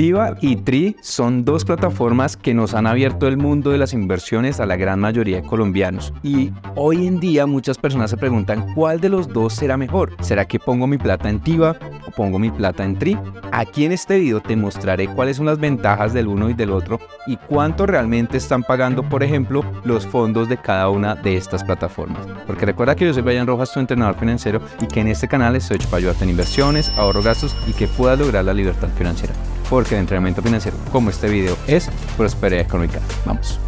TIVA y Tri son dos plataformas que nos han abierto el mundo de las inversiones a la gran mayoría de colombianos. Y hoy en día muchas personas se preguntan cuál de los dos será mejor. ¿Será que pongo mi plata en Tiva o pongo mi plata en Tri? Aquí en este video te mostraré cuáles son las ventajas del uno y del otro y cuánto realmente están pagando, por ejemplo, los fondos de cada una de estas plataformas. Porque recuerda que yo soy Bayan Rojas, tu entrenador financiero, y que en este canal estoy hecho para ayudarte en inversiones, ahorro gastos y que puedas lograr la libertad financiera porque el entrenamiento financiero como este video es prosperidad económica. Vamos.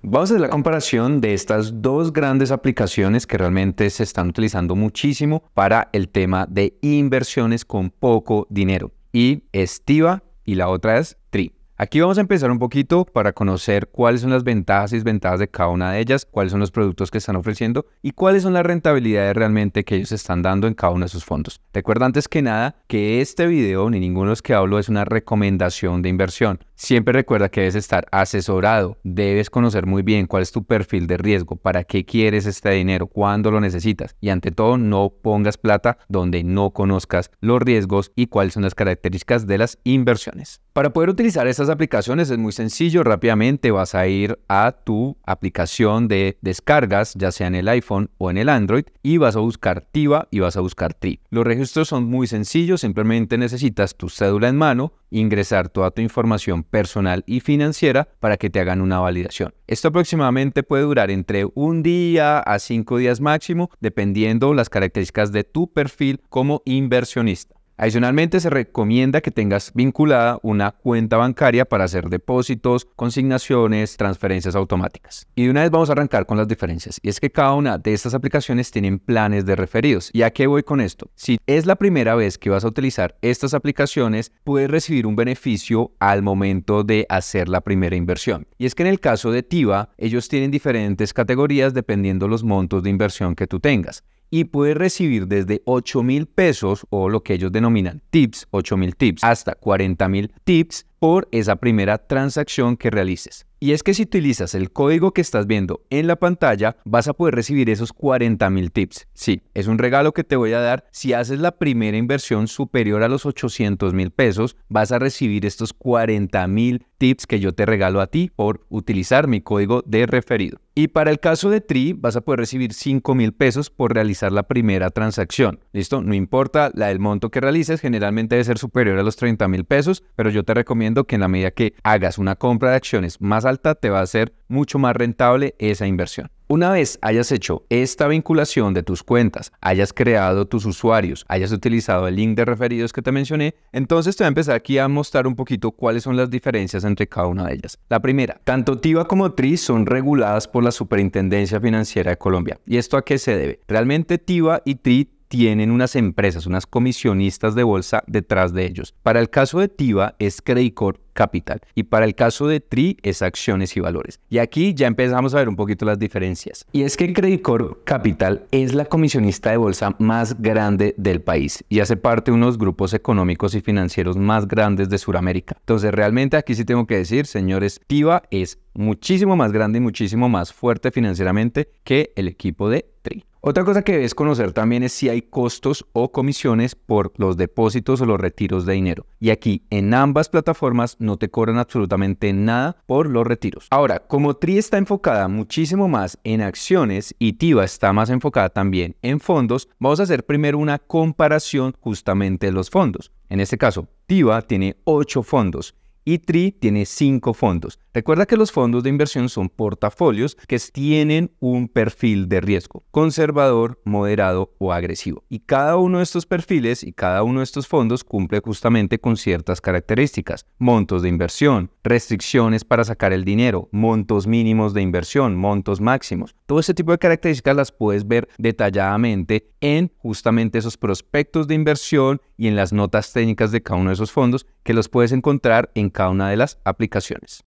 Vamos a hacer la comparación de estas dos grandes aplicaciones que realmente se están utilizando muchísimo para el tema de inversiones con poco dinero. Y Estiva y la otra es Aquí vamos a empezar un poquito para conocer cuáles son las ventajas y desventajas de cada una de ellas, cuáles son los productos que están ofreciendo y cuáles son las rentabilidades realmente que ellos están dando en cada uno de sus fondos. Recuerda antes que nada que este video ni ninguno de los que hablo es una recomendación de inversión. Siempre recuerda que debes estar asesorado, debes conocer muy bien cuál es tu perfil de riesgo, para qué quieres este dinero, cuándo lo necesitas y ante todo no pongas plata donde no conozcas los riesgos y cuáles son las características de las inversiones. Para poder utilizar estas aplicaciones es muy sencillo, rápidamente vas a ir a tu aplicación de descargas, ya sea en el iPhone o en el Android, y vas a buscar TIVA y vas a buscar TRI. Los registros son muy sencillos, simplemente necesitas tu cédula en mano, ingresar toda tu información personal y financiera para que te hagan una validación. Esto aproximadamente puede durar entre un día a cinco días máximo, dependiendo las características de tu perfil como inversionista. Adicionalmente, se recomienda que tengas vinculada una cuenta bancaria para hacer depósitos, consignaciones, transferencias automáticas. Y de una vez vamos a arrancar con las diferencias. Y es que cada una de estas aplicaciones tienen planes de referidos. ¿Y a qué voy con esto? Si es la primera vez que vas a utilizar estas aplicaciones, puedes recibir un beneficio al momento de hacer la primera inversión. Y es que en el caso de TIVA, ellos tienen diferentes categorías dependiendo los montos de inversión que tú tengas y puedes recibir desde 8 mil pesos o lo que ellos denominan tips, 8 mil tips, hasta 40 mil tips por esa primera transacción que realices. Y es que si utilizas el código que estás viendo en la pantalla, vas a poder recibir esos 40 mil tips. Sí, es un regalo que te voy a dar. Si haces la primera inversión superior a los 800 mil pesos, vas a recibir estos 40 mil tips que yo te regalo a ti por utilizar mi código de referido. Y para el caso de TRI vas a poder recibir 5 mil pesos por realizar la primera transacción. ¿Listo? No importa la del monto que realices, generalmente debe ser superior a los 30 mil pesos, pero yo te recomiendo que en la medida que hagas una compra de acciones más alta te va a ser mucho más rentable esa inversión. Una vez hayas hecho esta vinculación de tus cuentas, hayas creado tus usuarios, hayas utilizado el link de referidos que te mencioné, entonces te voy a empezar aquí a mostrar un poquito cuáles son las diferencias entre cada una de ellas. La primera, tanto TIVA como TRI son reguladas por la Superintendencia Financiera de Colombia. ¿Y esto a qué se debe? Realmente TIVA y TRI tienen unas empresas, unas comisionistas de bolsa detrás de ellos. Para el caso de TIVA es Credit Corp Capital y para el caso de TRI es acciones y valores. Y aquí ya empezamos a ver un poquito las diferencias. Y es que Credit Corp Capital es la comisionista de bolsa más grande del país y hace parte de unos grupos económicos y financieros más grandes de Sudamérica. Entonces realmente aquí sí tengo que decir, señores, TIVA es muchísimo más grande y muchísimo más fuerte financieramente que el equipo de TRI. Otra cosa que debes conocer también es si hay costos o comisiones por los depósitos o los retiros de dinero. Y aquí en ambas plataformas no te cobran absolutamente nada por los retiros. Ahora, como TRI está enfocada muchísimo más en acciones y TIVA está más enfocada también en fondos, vamos a hacer primero una comparación justamente de los fondos. En este caso, TIVA tiene 8 fondos y TRI tiene 5 fondos. Recuerda que los fondos de inversión son portafolios que tienen un perfil de riesgo, conservador, moderado o agresivo. Y cada uno de estos perfiles y cada uno de estos fondos cumple justamente con ciertas características. Montos de inversión, restricciones para sacar el dinero, montos mínimos de inversión, montos máximos. Todo ese tipo de características las puedes ver detalladamente en justamente esos prospectos de inversión y en las notas técnicas de cada uno de esos fondos que los puedes encontrar en cada una de las aplicaciones.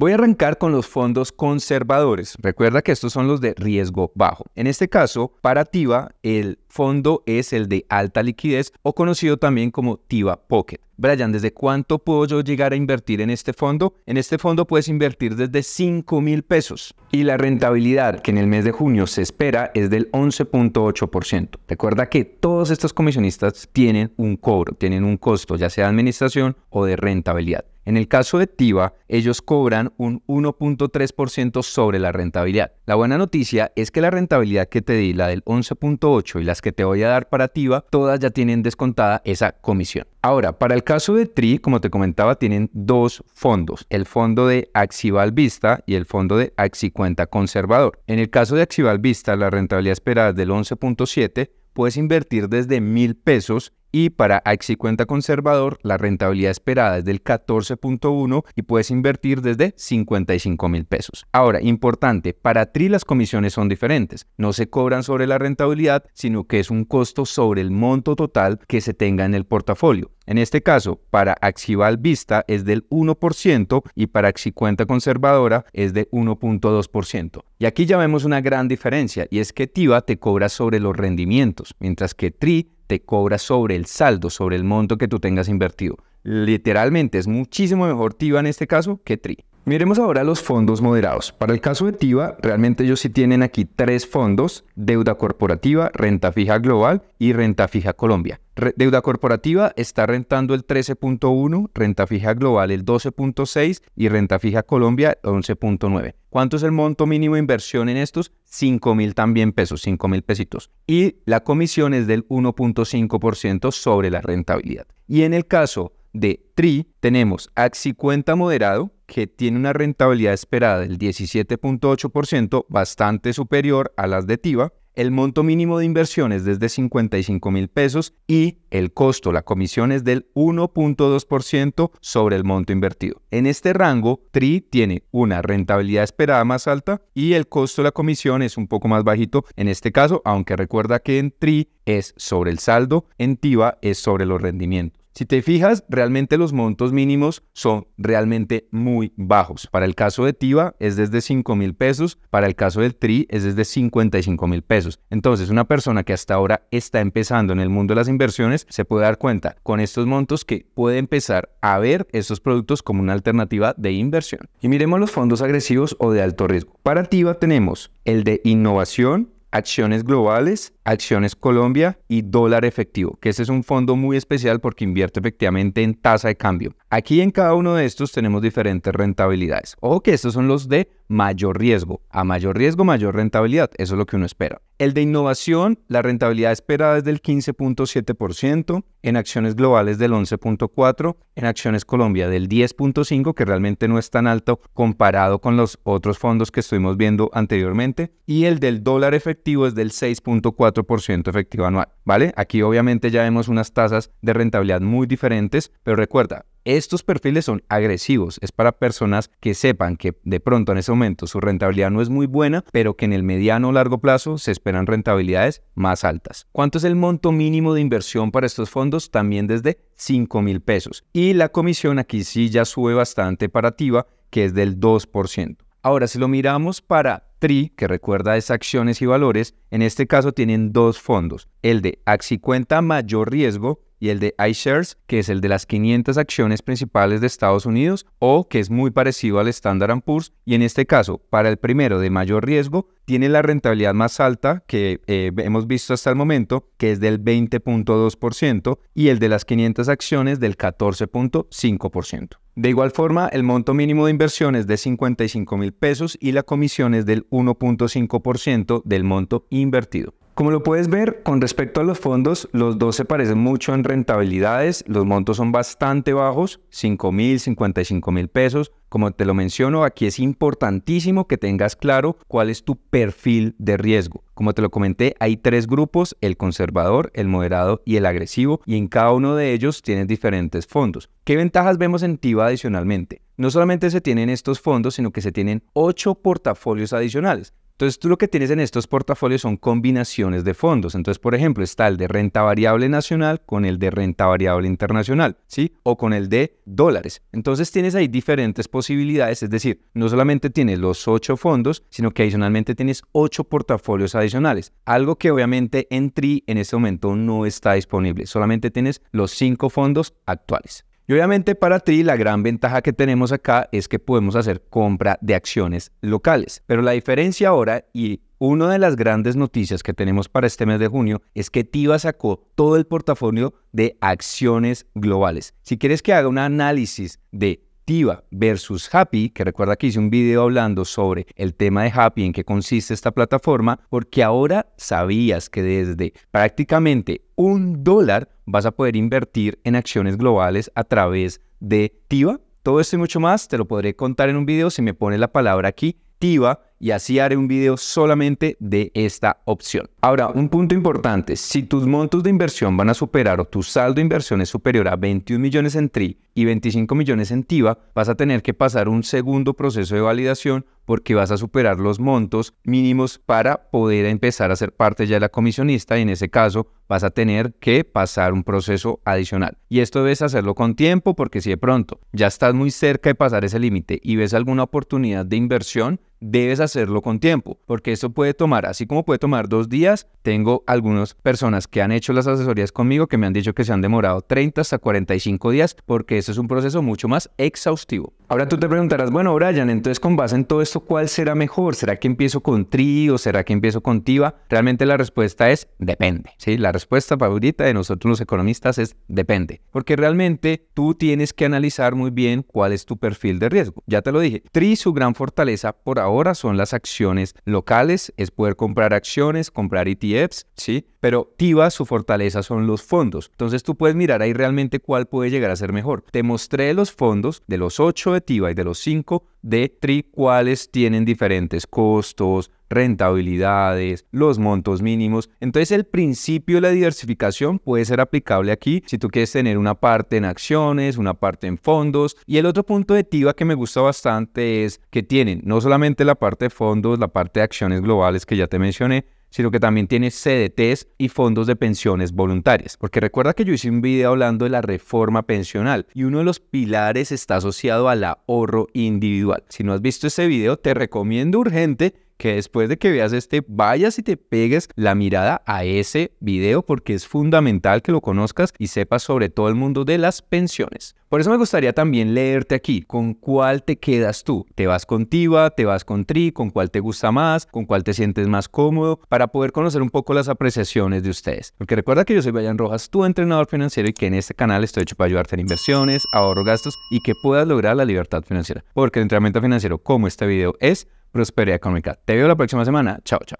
Voy a arrancar con los fondos conservadores. Recuerda que estos son los de riesgo bajo. En este caso, para TIVA, el fondo es el de alta liquidez o conocido también como TIVA Pocket. Brian, ¿desde cuánto puedo yo llegar a invertir en este fondo? En este fondo puedes invertir desde 5 mil pesos y la rentabilidad que en el mes de junio se espera es del 11.8%. Recuerda que todos estos comisionistas tienen un cobro, tienen un costo, ya sea de administración o de rentabilidad. En el caso de TIVA, ellos cobran un 1.3% sobre la rentabilidad. La buena noticia es que la rentabilidad que te di, la del 11.8 y las que te voy a dar para TIVA, todas ya tienen descontada esa comisión. Ahora, para el caso de TRI, como te comentaba, tienen dos fondos, el fondo de Axival Vista y el fondo de Axicuenta Conservador. En el caso de Axival Vista, la rentabilidad esperada es del 11.7, puedes invertir desde mil pesos y para AXI Cuenta Conservador la rentabilidad esperada es del 14.1 y puedes invertir desde 55 mil pesos. Ahora, importante, para TRI las comisiones son diferentes. No se cobran sobre la rentabilidad, sino que es un costo sobre el monto total que se tenga en el portafolio. En este caso, para Axival Vista es del 1% y para AXI Cuenta Conservadora es de 1.2%. Y aquí ya vemos una gran diferencia y es que TIVA te cobra sobre los rendimientos, mientras que TRI te cobra sobre el saldo, sobre el monto que tú tengas invertido. Literalmente es muchísimo mejor TIBA en este caso que TRI. Miremos ahora los fondos moderados. Para el caso de TIVA, realmente ellos sí tienen aquí tres fondos, deuda corporativa, renta fija global y renta fija Colombia. deuda corporativa está rentando el 13.1, renta fija global el 12.6 y renta fija Colombia 11.9. ¿Cuánto es el monto mínimo de inversión en estos? 5.000 también pesos, 5 mil pesitos. Y la comisión es del 1.5% sobre la rentabilidad. Y en el caso de TRI, tenemos AXI cuenta moderado, que tiene una rentabilidad esperada del 17.8%, bastante superior a las de TIVA. El monto mínimo de inversión es desde 55 mil pesos y el costo, la comisión es del 1.2% sobre el monto invertido. En este rango, TRI tiene una rentabilidad esperada más alta y el costo de la comisión es un poco más bajito en este caso, aunque recuerda que en TRI es sobre el saldo, en TIVA es sobre los rendimientos. Si te fijas, realmente los montos mínimos son realmente muy bajos. Para el caso de TIVA es desde $5,000 mil pesos, para el caso del TRI es desde 55 mil pesos. Entonces, una persona que hasta ahora está empezando en el mundo de las inversiones se puede dar cuenta con estos montos que puede empezar a ver estos productos como una alternativa de inversión. Y miremos los fondos agresivos o de alto riesgo. Para TIVA tenemos el de innovación, acciones globales, Acciones Colombia y Dólar Efectivo, que ese es un fondo muy especial porque invierte efectivamente en tasa de cambio. Aquí en cada uno de estos tenemos diferentes rentabilidades. Ojo que estos son los de mayor riesgo. A mayor riesgo, mayor rentabilidad. Eso es lo que uno espera. El de innovación, la rentabilidad esperada es del 15.7%, en acciones globales del 11.4%, en acciones Colombia del 10.5%, que realmente no es tan alto comparado con los otros fondos que estuvimos viendo anteriormente, y el del dólar efectivo es del 6.4% ciento efectivo anual, ¿vale? Aquí obviamente ya vemos unas tasas de rentabilidad muy diferentes, pero recuerda, estos perfiles son agresivos, es para personas que sepan que de pronto en ese momento su rentabilidad no es muy buena, pero que en el mediano o largo plazo se esperan rentabilidades más altas. ¿Cuánto es el monto mínimo de inversión para estos fondos? También desde 5 mil pesos. Y la comisión aquí sí ya sube bastante para TIVA, que es del 2%. Ahora, si lo miramos para TRI, que recuerda es acciones y valores, en este caso tienen dos fondos, el de cuenta Mayor Riesgo y el de iShares, que es el de las 500 acciones principales de Estados Unidos o que es muy parecido al Standard Poor's y en este caso, para el primero de mayor riesgo, tiene la rentabilidad más alta que eh, hemos visto hasta el momento, que es del 20.2% y el de las 500 acciones del 14.5%. De igual forma, el monto mínimo de inversión es de 55 mil pesos y la comisión es del 1.5% del monto invertido. Como lo puedes ver, con respecto a los fondos, los dos se parecen mucho en rentabilidades, los montos son bastante bajos, 5 mil, 55 mil pesos. Como te lo menciono, aquí es importantísimo que tengas claro cuál es tu perfil de riesgo. Como te lo comenté, hay tres grupos, el conservador, el moderado y el agresivo, y en cada uno de ellos tienes diferentes fondos. ¿Qué ventajas vemos en TIVA adicionalmente? No solamente se tienen estos fondos, sino que se tienen ocho portafolios adicionales. Entonces, tú lo que tienes en estos portafolios son combinaciones de fondos. Entonces, por ejemplo, está el de renta variable nacional con el de renta variable internacional, ¿sí? O con el de dólares. Entonces, tienes ahí diferentes posibilidades, es decir, no solamente tienes los ocho fondos, sino que adicionalmente tienes ocho portafolios adicionales. Algo que obviamente en TRI en este momento no está disponible. Solamente tienes los cinco fondos actuales. Y obviamente para ti la gran ventaja que tenemos acá es que podemos hacer compra de acciones locales. Pero la diferencia ahora y una de las grandes noticias que tenemos para este mes de junio es que TIVA sacó todo el portafolio de acciones globales. Si quieres que haga un análisis de TIVA versus Happy, que recuerda que hice un video hablando sobre el tema de Happy, en qué consiste esta plataforma, porque ahora sabías que desde prácticamente un dólar vas a poder invertir en acciones globales a través de Tiva. Todo esto y mucho más te lo podré contar en un video si me pone la palabra aquí, Tiva y así haré un video solamente de esta opción. Ahora, un punto importante, si tus montos de inversión van a superar o tu saldo de inversión es superior a 21 millones en TRI y 25 millones en TIVA, vas a tener que pasar un segundo proceso de validación porque vas a superar los montos mínimos para poder empezar a ser parte ya de la comisionista y en ese caso vas a tener que pasar un proceso adicional. Y esto debes hacerlo con tiempo porque si de pronto ya estás muy cerca de pasar ese límite y ves alguna oportunidad de inversión, debes hacerlo con tiempo, porque eso puede tomar, así como puede tomar dos días, tengo algunas personas que han hecho las asesorías conmigo que me han dicho que se han demorado 30 hasta 45 días, porque eso es un proceso mucho más exhaustivo. Ahora tú te preguntarás, bueno, Brian, entonces con base en todo esto, ¿cuál será mejor? ¿Será que empiezo con Tri o será que empiezo con Tiva? Realmente la respuesta es depende. ¿sí? La respuesta favorita de nosotros los economistas es depende, porque realmente tú tienes que analizar muy bien cuál es tu perfil de riesgo. Ya te lo dije, Tri su gran fortaleza por ahora ahora son las acciones locales, es poder comprar acciones, comprar ETFs, ¿sí? Pero TIVA, su fortaleza son los fondos. Entonces tú puedes mirar ahí realmente cuál puede llegar a ser mejor. Te mostré los fondos de los 8 de TIVA y de los 5 de TRI, cuáles tienen diferentes costos, rentabilidades, los montos mínimos. Entonces el principio de la diversificación puede ser aplicable aquí si tú quieres tener una parte en acciones, una parte en fondos. Y el otro punto de TIVA que me gusta bastante es que tienen no solamente la parte de fondos, la parte de acciones globales que ya te mencioné, sino que también tiene CDTs y fondos de pensiones voluntarias. Porque recuerda que yo hice un video hablando de la reforma pensional y uno de los pilares está asociado al ahorro individual. Si no has visto ese video, te recomiendo urgente que después de que veas este, vayas y te pegues la mirada a ese video porque es fundamental que lo conozcas y sepas sobre todo el mundo de las pensiones. Por eso me gustaría también leerte aquí, ¿con cuál te quedas tú? ¿Te vas con TIVA? ¿Te vas con TRI? ¿Con cuál te gusta más? ¿Con cuál te sientes más cómodo? Para poder conocer un poco las apreciaciones de ustedes. Porque recuerda que yo soy Bayan Rojas, tu entrenador financiero y que en este canal estoy hecho para ayudarte en inversiones, ahorro gastos y que puedas lograr la libertad financiera. Porque el entrenamiento financiero como este video es prosperidad económica. Te veo la próxima semana. Chao, chao.